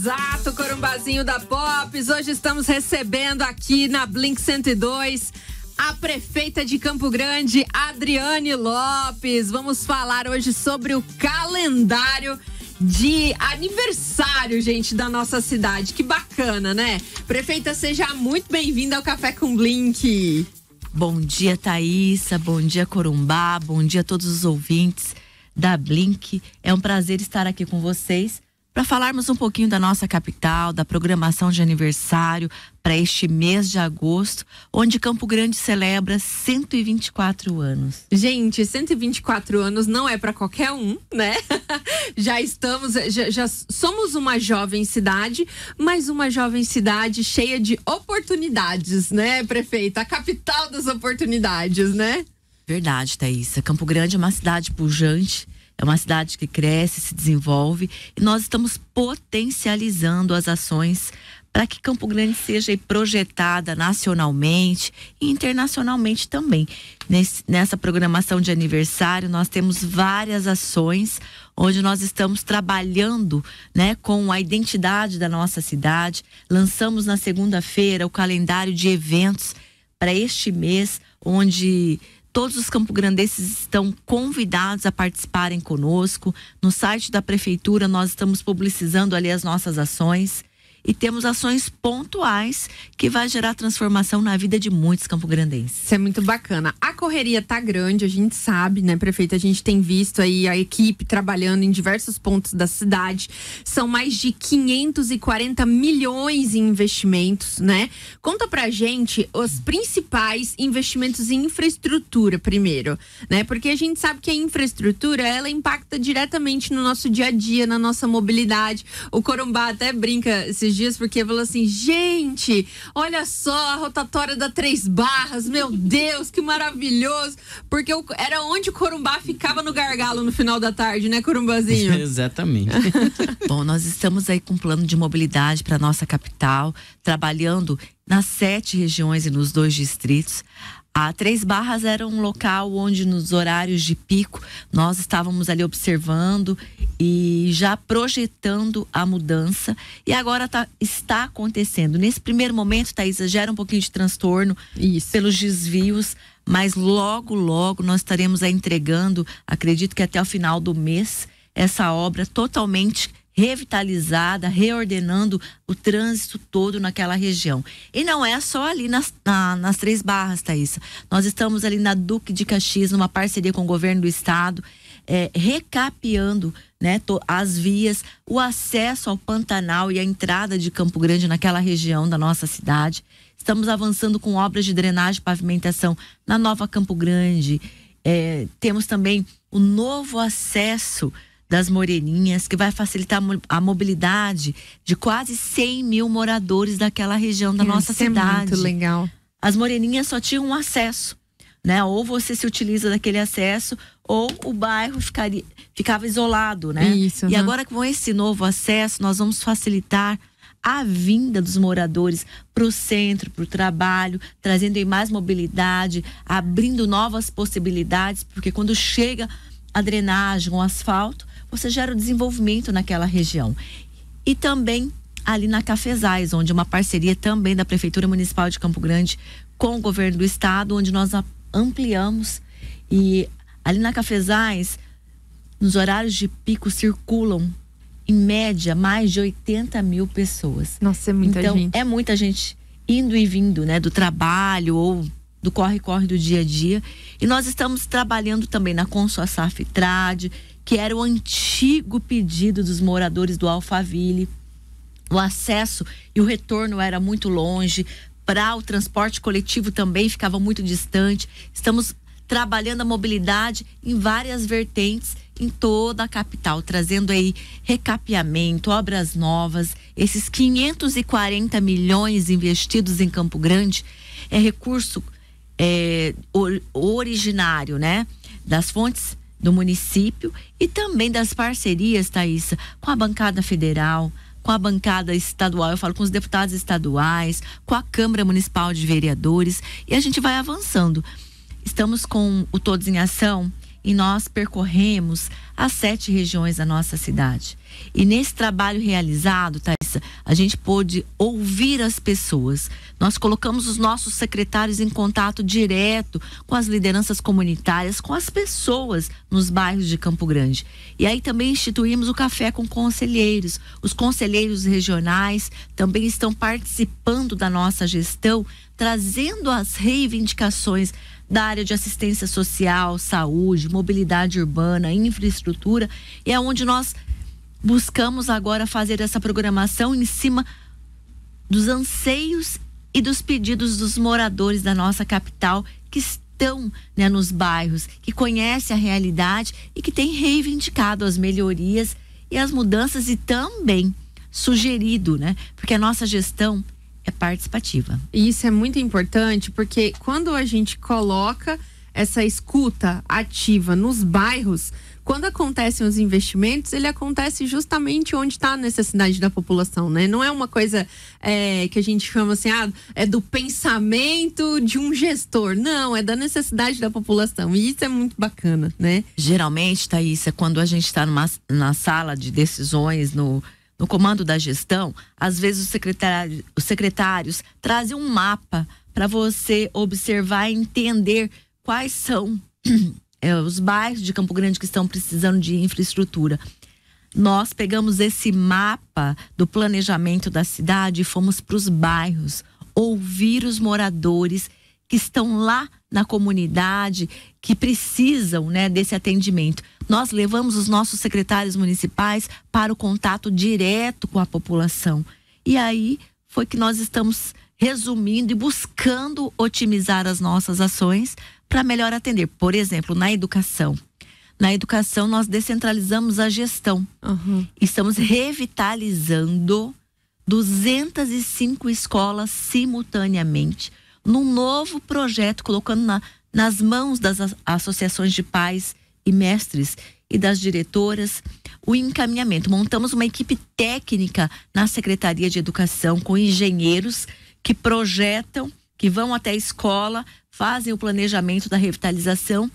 Exato, corumbazinho da Pops. Hoje estamos recebendo aqui na Blink 102 a prefeita de Campo Grande, Adriane Lopes. Vamos falar hoje sobre o calendário de aniversário, gente, da nossa cidade. Que bacana, né? Prefeita, seja muito bem-vinda ao Café com Blink. Bom dia, Thaísa. Bom dia, Corumbá. Bom dia a todos os ouvintes da Blink. É um prazer estar aqui com vocês para falarmos um pouquinho da nossa capital, da programação de aniversário para este mês de agosto, onde Campo Grande celebra 124 anos. Gente, 124 anos não é para qualquer um, né? já estamos, já, já, somos uma jovem cidade, mas uma jovem cidade cheia de oportunidades, né, prefeita? A capital das oportunidades, né? Verdade, Thaisa. Campo Grande é uma cidade pujante é uma cidade que cresce, se desenvolve e nós estamos potencializando as ações para que Campo Grande seja projetada nacionalmente e internacionalmente também. Nesse, nessa programação de aniversário, nós temos várias ações onde nós estamos trabalhando né, com a identidade da nossa cidade. Lançamos na segunda-feira o calendário de eventos para este mês, onde Todos os campograndenses estão convidados a participarem conosco. No site da prefeitura nós estamos publicizando ali as nossas ações e temos ações pontuais que vai gerar transformação na vida de muitos campograndenses. Isso é muito bacana. A correria tá grande, a gente sabe, né, prefeito? A gente tem visto aí a equipe trabalhando em diversos pontos da cidade. São mais de 540 milhões em investimentos, né? Conta pra gente os principais investimentos em infraestrutura primeiro, né? Porque a gente sabe que a infraestrutura, ela impacta diretamente no nosso dia a dia, na nossa mobilidade. O Corumbá até brinca se esses dias, porque falou assim: gente, olha só a rotatória da Três Barras, meu Deus, que maravilhoso! Porque eu, era onde o Corumbá ficava no gargalo no final da tarde, né, Corumbazinho? Exatamente. Bom, nós estamos aí com um plano de mobilidade para nossa capital, trabalhando nas sete regiões e nos dois distritos. A Três Barras era um local onde, nos horários de pico, nós estávamos ali observando e já projetando a mudança. E agora tá, está acontecendo. Nesse primeiro momento, Thaís, gera um pouquinho de transtorno Isso. pelos desvios, mas logo, logo nós estaremos entregando, acredito que até o final do mês, essa obra totalmente revitalizada, reordenando o trânsito todo naquela região. E não é só ali nas, na, nas três barras, Thaís. Nós estamos ali na Duque de Caxias, numa parceria com o governo do estado, é, recapeando né, as vias, o acesso ao Pantanal e a entrada de Campo Grande naquela região da nossa cidade. Estamos avançando com obras de drenagem e pavimentação na Nova Campo Grande. É, temos também o novo acesso das Moreninhas, que vai facilitar a mobilidade de quase 100 mil moradores daquela região da nossa cidade. É muito legal. As Moreninhas só tinham um acesso, né? Ou você se utiliza daquele acesso, ou o bairro ficaria, ficava isolado, né? Isso, e né? agora com esse novo acesso, nós vamos facilitar a vinda dos moradores para o centro, para o trabalho, trazendo mais mobilidade, abrindo novas possibilidades, porque quando chega a drenagem, o asfalto, você gera o desenvolvimento naquela região. E também ali na Cafezais, onde é uma parceria também da Prefeitura Municipal de Campo Grande com o governo do estado, onde nós ampliamos. E ali na Cafezais, nos horários de pico, circulam, em média, mais de 80 mil pessoas. Nossa, é muita então, gente. é muita gente indo e vindo, né? Do trabalho ou do corre-corre do dia a dia. E nós estamos trabalhando também na Consoa Saftrade, que era o antigo pedido dos moradores do Alphaville. O acesso e o retorno era muito longe, para o transporte coletivo também ficava muito distante. Estamos trabalhando a mobilidade em várias vertentes em toda a capital, trazendo aí recapeamento, obras novas. Esses 540 milhões investidos em Campo Grande é recurso é, originário, né, das fontes do município e também das parcerias, Thaisa, com a bancada federal, com a bancada estadual, eu falo com os deputados estaduais, com a Câmara Municipal de Vereadores e a gente vai avançando. Estamos com o Todos em Ação, e nós percorremos as sete regiões da nossa cidade. E nesse trabalho realizado, Thais, a gente pôde ouvir as pessoas. Nós colocamos os nossos secretários em contato direto com as lideranças comunitárias, com as pessoas nos bairros de Campo Grande. E aí também instituímos o café com conselheiros. Os conselheiros regionais também estão participando da nossa gestão, trazendo as reivindicações da área de assistência social, saúde, mobilidade urbana, infraestrutura, e é onde nós buscamos agora fazer essa programação em cima dos anseios e dos pedidos dos moradores da nossa capital que estão né, nos bairros, que conhecem a realidade e que têm reivindicado as melhorias e as mudanças e também sugerido, né? Porque a nossa gestão é participativa. E isso é muito importante porque quando a gente coloca essa escuta ativa nos bairros, quando acontecem os investimentos, ele acontece justamente onde está a necessidade da população, né? Não é uma coisa é, que a gente chama assim, ah, é do pensamento de um gestor. Não, é da necessidade da população. E isso é muito bacana, né? Geralmente, Thaís, é quando a gente está na sala de decisões, no no comando da gestão, às vezes os secretários, os secretários trazem um mapa para você observar e entender quais são é, os bairros de Campo Grande que estão precisando de infraestrutura. Nós pegamos esse mapa do planejamento da cidade e fomos para os bairros ouvir os moradores que estão lá na comunidade, que precisam né, desse atendimento. Nós levamos os nossos secretários municipais para o contato direto com a população. E aí foi que nós estamos resumindo e buscando otimizar as nossas ações para melhor atender. Por exemplo, na educação. Na educação, nós descentralizamos a gestão. Uhum. Estamos revitalizando 205 escolas simultaneamente num novo projeto, colocando na, nas mãos das associações de pais e mestres e das diretoras o encaminhamento. Montamos uma equipe técnica na Secretaria de Educação com engenheiros que projetam, que vão até a escola, fazem o planejamento da revitalização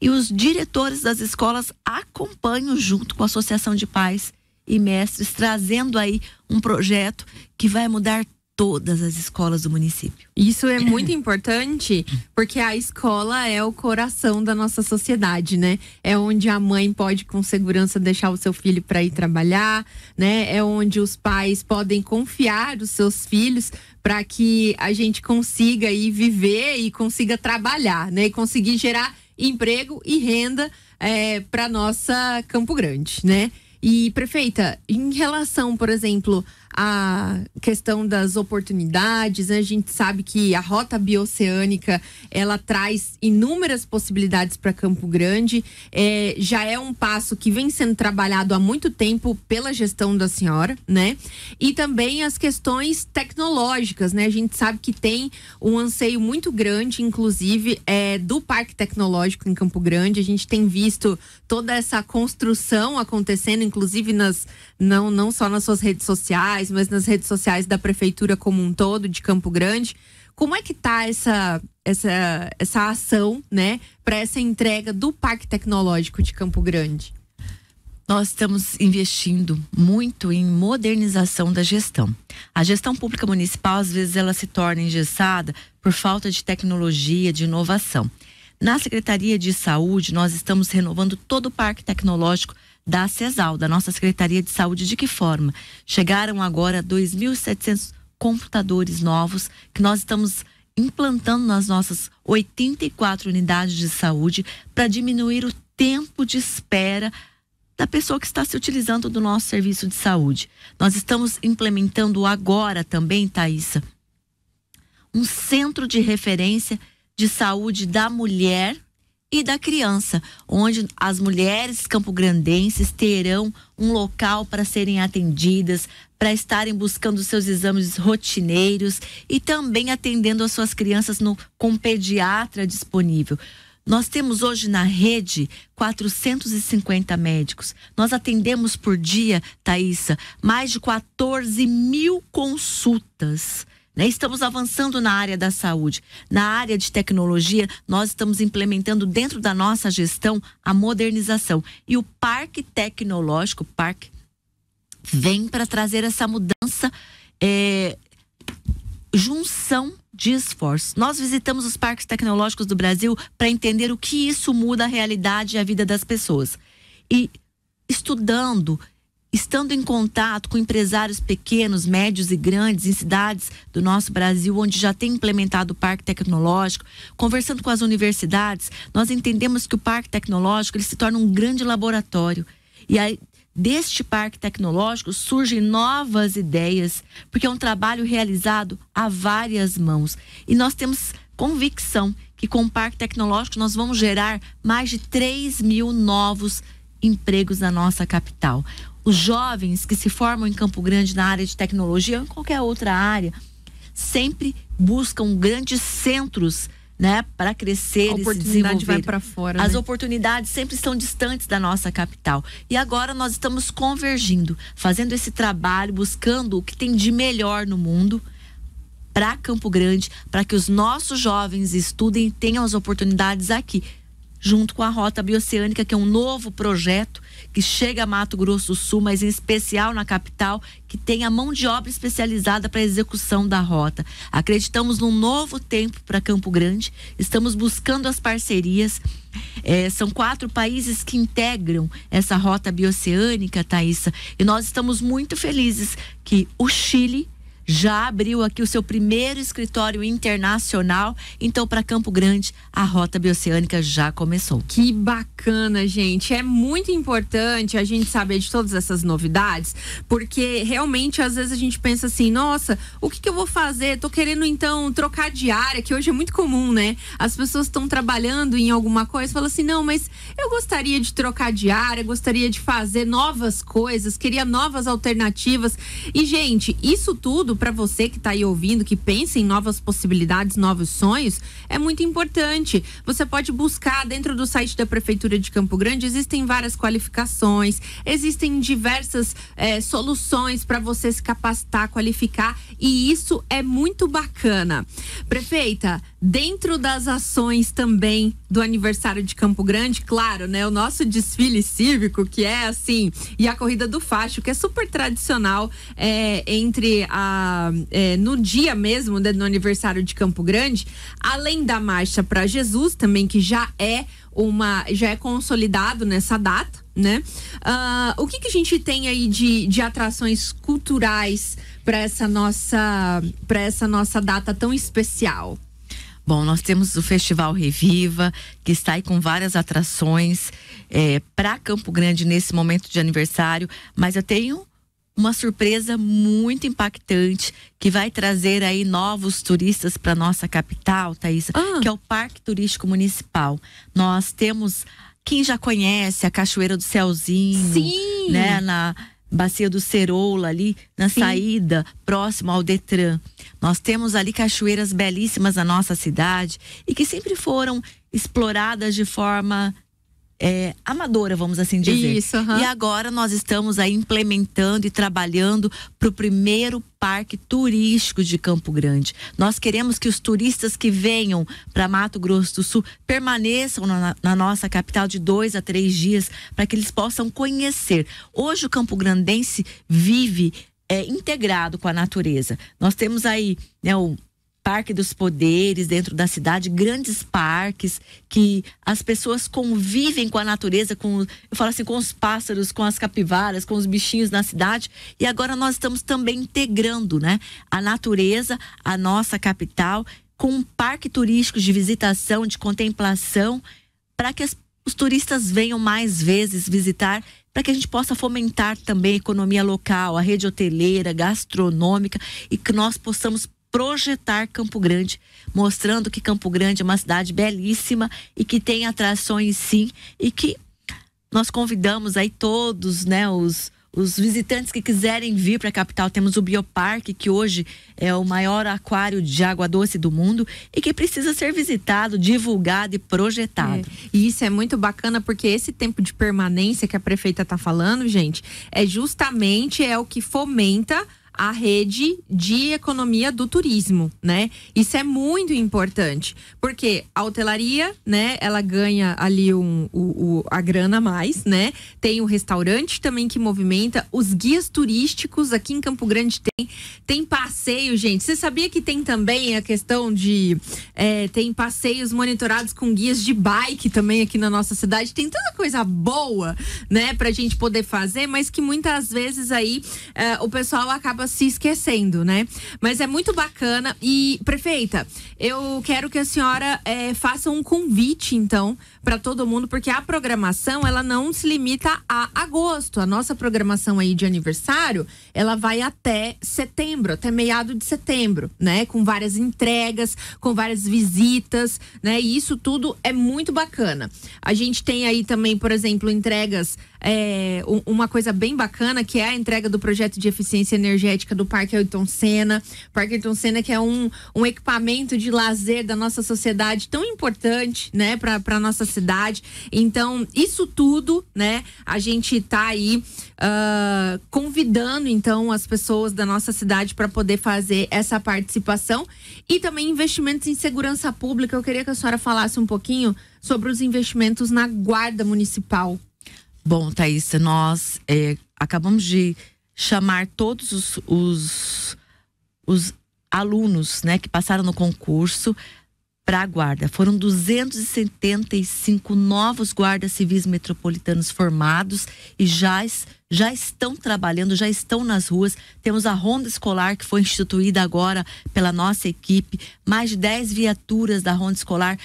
e os diretores das escolas acompanham junto com a Associação de Pais e Mestres, trazendo aí um projeto que vai mudar todas as escolas do município. Isso é muito importante, porque a escola é o coração da nossa sociedade, né? É onde a mãe pode com segurança deixar o seu filho para ir trabalhar, né? É onde os pais podem confiar os seus filhos para que a gente consiga ir viver e consiga trabalhar, né? E conseguir gerar emprego e renda é, para nossa Campo Grande, né? E prefeita, em relação, por exemplo, a questão das oportunidades, né? a gente sabe que a rota bioceânica ela traz inúmeras possibilidades para Campo Grande. É, já é um passo que vem sendo trabalhado há muito tempo pela gestão da senhora, né? E também as questões tecnológicas, né? A gente sabe que tem um anseio muito grande, inclusive, é, do Parque Tecnológico em Campo Grande. A gente tem visto toda essa construção acontecendo, inclusive nas não, não só nas suas redes sociais mas nas redes sociais da prefeitura como um todo de Campo Grande. Como é que tá essa essa essa ação, né, para essa entrega do Parque Tecnológico de Campo Grande? Nós estamos investindo muito em modernização da gestão. A gestão pública municipal, às vezes, ela se torna engessada por falta de tecnologia, de inovação. Na Secretaria de Saúde, nós estamos renovando todo o parque tecnológico da CESAL, da nossa Secretaria de Saúde. De que forma? Chegaram agora 2.700 computadores novos que nós estamos implantando nas nossas 84 unidades de saúde para diminuir o tempo de espera da pessoa que está se utilizando do nosso serviço de saúde. Nós estamos implementando agora também, Thaisa, um centro de referência de Saúde da Mulher e da Criança, onde as mulheres campograndenses terão um local para serem atendidas, para estarem buscando seus exames rotineiros e também atendendo as suas crianças no, com pediatra disponível. Nós temos hoje na rede 450 médicos. Nós atendemos por dia, Thaisa, mais de 14 mil consultas. Né? Estamos avançando na área da saúde. Na área de tecnologia, nós estamos implementando dentro da nossa gestão a modernização. E o parque tecnológico, parque, vem para trazer essa mudança, é, junção de esforços. Nós visitamos os parques tecnológicos do Brasil para entender o que isso muda a realidade e a vida das pessoas. E estudando, estando em contato com empresários pequenos, médios e grandes em cidades do nosso Brasil, onde já tem implementado o parque tecnológico, conversando com as universidades, nós entendemos que o parque tecnológico ele se torna um grande laboratório. E aí, deste parque tecnológico surgem novas ideias, porque é um trabalho realizado a várias mãos. E nós temos convicção que com o parque tecnológico nós vamos gerar mais de 3 mil novos empregos na nossa capital os jovens que se formam em Campo Grande na área de tecnologia ou em qualquer outra área sempre buscam grandes centros né, para crescer a oportunidade vai para fora. As né? oportunidades sempre estão distantes da nossa capital. E agora nós estamos convergindo, fazendo esse trabalho, buscando o que tem de melhor no mundo para Campo Grande, para que os nossos jovens estudem e tenham as oportunidades aqui junto com a Rota Bioceânica, que é um novo projeto que chega a Mato Grosso do Sul, mas em especial na capital, que tem a mão de obra especializada para a execução da rota. Acreditamos num novo tempo para Campo Grande, estamos buscando as parcerias. É, são quatro países que integram essa rota bioceânica, Thaisa, e nós estamos muito felizes que o Chile já abriu aqui o seu primeiro escritório internacional. Então, para Campo Grande, a rota bioceânica já começou. Que bacana, gente. É muito importante a gente saber de todas essas novidades, porque realmente às vezes a gente pensa assim: nossa, o que, que eu vou fazer? Tô querendo então trocar de área, que hoje é muito comum, né? As pessoas estão trabalhando em alguma coisa, falam assim: não, mas eu gostaria de trocar de área, gostaria de fazer novas coisas, queria novas alternativas. E, gente, isso tudo para você que está aí ouvindo, que pensa em novas possibilidades, novos sonhos, é muito importante. Você pode buscar dentro do site da Prefeitura de Campo Grande, existem várias qualificações, existem diversas é, soluções para você se capacitar, qualificar, e isso é muito bacana. Prefeita, dentro das ações também do aniversário de Campo Grande, claro, né? O nosso desfile cívico, que é assim, e a corrida do facho, que é super tradicional é, entre a é, no dia mesmo, né, no aniversário de Campo Grande, além da Marcha para Jesus, também que já é uma. já é consolidado nessa data, né? Uh, o que, que a gente tem aí de, de atrações culturais para essa nossa para essa nossa data tão especial? Bom, nós temos o Festival Reviva, que está aí com várias atrações é, para Campo Grande nesse momento de aniversário, mas eu tenho uma surpresa muito impactante que vai trazer aí novos turistas para nossa capital, Thaís, ah. que é o Parque Turístico Municipal. Nós temos quem já conhece a Cachoeira do Céuzinho, Sim. né, na Bacia do Ceroula ali, na Sim. saída próximo ao Detran. Nós temos ali cachoeiras belíssimas na nossa cidade e que sempre foram exploradas de forma é, amadora, vamos assim dizer. Isso, uhum. E agora nós estamos aí implementando e trabalhando para o primeiro parque turístico de Campo Grande. Nós queremos que os turistas que venham para Mato Grosso do Sul permaneçam na, na, nossa capital de dois a três dias para que eles possam conhecer. Hoje o Campo Grandense vive é, integrado com a natureza. Nós temos aí né, o Parque dos Poderes, dentro da cidade, grandes parques que as pessoas convivem com a natureza, com, eu falo assim, com os pássaros, com as capivaras, com os bichinhos na cidade. E agora nós estamos também integrando, né, a natureza, a nossa capital, com um parque turístico de visitação, de contemplação, para que as, os turistas venham mais vezes visitar para que a gente possa fomentar também a economia local, a rede hoteleira, gastronômica e que nós possamos projetar Campo Grande, mostrando que Campo Grande é uma cidade belíssima e que tem atrações sim e que nós convidamos aí todos, né, os os visitantes que quiserem vir para a capital, temos o Bioparque, que hoje é o maior aquário de água doce do mundo e que precisa ser visitado, divulgado e projetado. É. E isso é muito bacana porque esse tempo de permanência que a prefeita está falando, gente, é justamente é o que fomenta a rede de economia do turismo, né? Isso é muito importante, porque a hotelaria, né, ela ganha ali um, o, o, a grana a mais, né? Tem o restaurante também que movimenta, os guias turísticos aqui em Campo Grande tem, tem passeio, gente. Você sabia que tem também a questão de, é, tem passeios monitorados com guias de bike também aqui na nossa cidade, tem tanta coisa boa, né, pra gente poder fazer, mas que muitas vezes aí é, o pessoal acaba acaba se esquecendo, né? Mas é muito bacana. E, prefeita, eu quero que a senhora é, faça um convite, então, para todo mundo, porque a programação, ela não se limita a agosto. A nossa programação aí de aniversário, ela vai até setembro, até meado de setembro, né? Com várias entregas, com várias visitas, né? E isso tudo é muito bacana. A gente tem aí também, por exemplo, entregas. É, uma coisa bem bacana que é a entrega do projeto de eficiência energética estética do Parque Ayrton Senna. Parque Ayrton Senna que é um, um equipamento de lazer da nossa sociedade tão importante, né, para para nossa cidade. Então, isso tudo, né, a gente está aí uh, convidando então as pessoas da nossa cidade para poder fazer essa participação e também investimentos em segurança pública. Eu queria que a senhora falasse um pouquinho sobre os investimentos na guarda municipal. Bom, Thaís, nós é, acabamos de chamar todos os, os, os alunos né, que passaram no concurso para a guarda. Foram 275 novos guardas civis metropolitanos formados e já, já estão trabalhando, já estão nas ruas. Temos a Ronda Escolar, que foi instituída agora pela nossa equipe. Mais de 10 viaturas da Ronda Escolar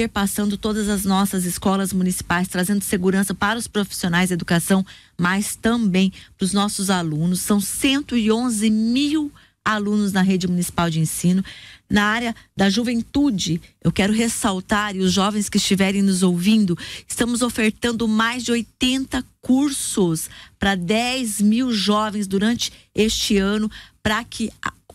perpassando todas as nossas escolas municipais, trazendo segurança para os profissionais da educação, mas também para os nossos alunos. São 111 mil alunos na rede municipal de ensino. Na área da juventude, eu quero ressaltar, e os jovens que estiverem nos ouvindo, estamos ofertando mais de 80 cursos para 10 mil jovens durante este ano, para que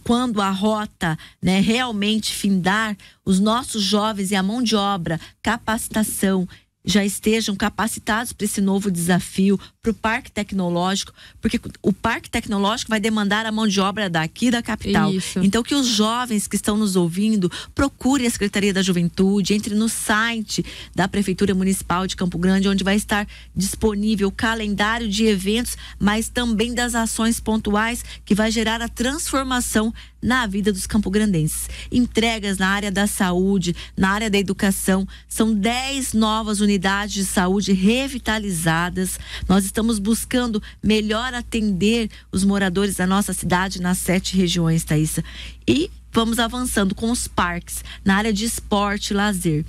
quando a rota né, realmente findar, os nossos jovens e a mão de obra, capacitação, já estejam capacitados para esse novo desafio, para o parque tecnológico, porque o parque tecnológico vai demandar a mão de obra daqui da capital. Isso. Então que os jovens que estão nos ouvindo procurem a Secretaria da Juventude, entre no site da Prefeitura Municipal de Campo Grande, onde vai estar disponível o calendário de eventos, mas também das ações pontuais que vai gerar a transformação na vida dos campograndenses. Entregas na área da saúde, na área da educação, são 10 novas unidades de saúde revitalizadas. Nós estamos buscando melhor atender os moradores da nossa cidade nas sete regiões, Thaisa. E vamos avançando com os parques, na área de esporte e lazer.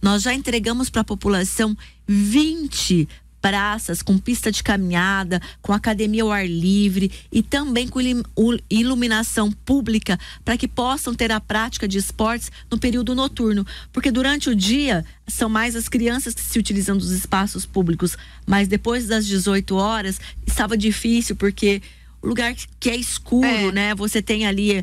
Nós já entregamos para a população 20 praças, com pista de caminhada, com academia ao ar livre e também com iluminação pública para que possam ter a prática de esportes no período noturno. Porque durante o dia são mais as crianças que se utilizam dos espaços públicos, mas depois das 18 horas estava difícil porque o lugar que é escuro, é. né? Você tem ali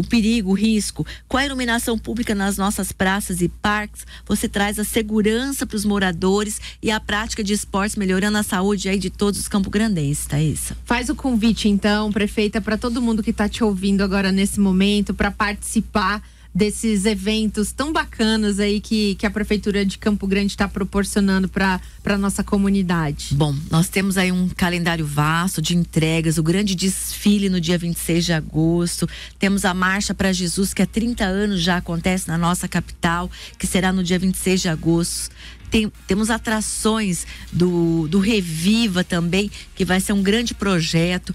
o perigo, o risco, com a iluminação pública nas nossas praças e parques, você traz a segurança para os moradores e a prática de esportes melhorando a saúde aí de todos os campograndenses, tá, isso? Faz o convite então, prefeita, para todo mundo que está te ouvindo agora nesse momento para participar desses eventos tão bacanas aí que, que a Prefeitura de Campo Grande está proporcionando para a nossa comunidade? Bom, nós temos aí um calendário vasto de entregas, o grande desfile no dia 26 de agosto, temos a Marcha para Jesus, que há 30 anos já acontece na nossa capital, que será no dia 26 de agosto. Tem, temos atrações do, do Reviva também, que vai ser um grande projeto.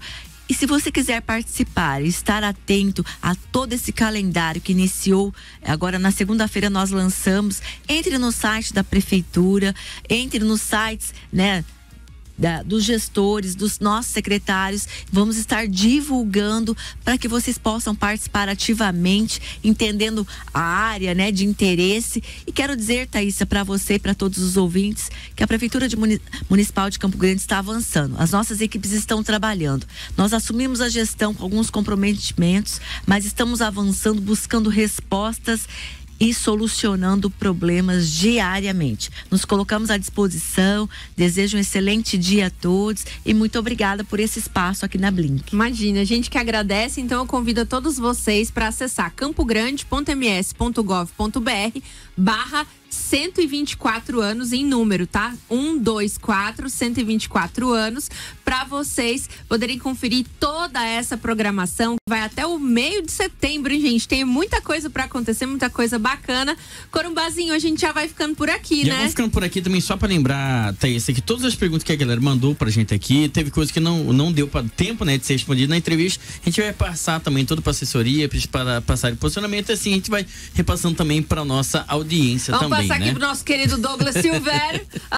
E se você quiser participar e estar atento a todo esse calendário que iniciou é agora na segunda-feira nós lançamos, entre no site da prefeitura, entre nos sites, né, da, dos gestores, dos nossos secretários. Vamos estar divulgando para que vocês possam participar ativamente, entendendo a área né, de interesse. E quero dizer, Thaisa, para você e para todos os ouvintes, que a Prefeitura de Muni Municipal de Campo Grande está avançando. As nossas equipes estão trabalhando. Nós assumimos a gestão com alguns comprometimentos, mas estamos avançando, buscando respostas e solucionando problemas diariamente. Nos colocamos à disposição. Desejo um excelente dia a todos e muito obrigada por esse espaço aqui na Blink. Imagina, a gente que agradece, então eu convido a todos vocês para acessar campogrande.ms.gov.br barra 124 anos em número, tá? 1, 2, 4, 124 anos, para vocês poderem conferir toda essa programação que vai até o meio de setembro, hein, gente? Tem muita coisa para acontecer, muita coisa bacana. Corumbazinho, a gente já vai ficando por aqui, e né? Vamos ficando por aqui também só para lembrar, Thaís, que todas as perguntas que a galera mandou pra gente aqui, teve coisa que não não deu para tempo, né, de ser respondida na entrevista. A gente vai passar também tudo para assessoria, para passar de posicionamento, e assim a gente vai repassando também para nossa audiência Vamos também passar né? aqui pro nosso querido Douglas Silvério.